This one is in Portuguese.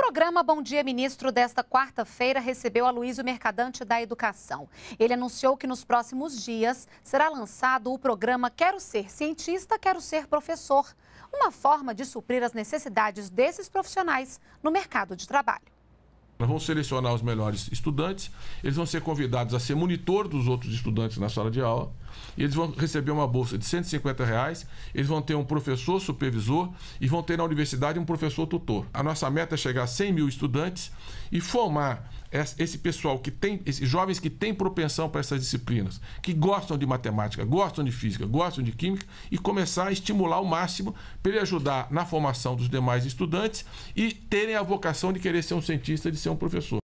programa Bom Dia Ministro desta quarta-feira recebeu Aloysio Mercadante da Educação. Ele anunciou que nos próximos dias será lançado o programa Quero Ser Cientista, Quero Ser Professor, uma forma de suprir as necessidades desses profissionais no mercado de trabalho. Nós vamos selecionar os melhores estudantes, eles vão ser convidados a ser monitor dos outros estudantes na sala de aula e eles vão receber uma bolsa de 150 reais, eles vão ter um professor supervisor e vão ter na universidade um professor tutor. A nossa meta é chegar a 100 mil estudantes e formar esse pessoal que tem, esses jovens que têm propensão para essas disciplinas, que gostam de matemática, gostam de física, gostam de química e começar a estimular ao máximo para ele ajudar na formação dos demais estudantes e terem a vocação de querer ser um cientista, de ser um professor.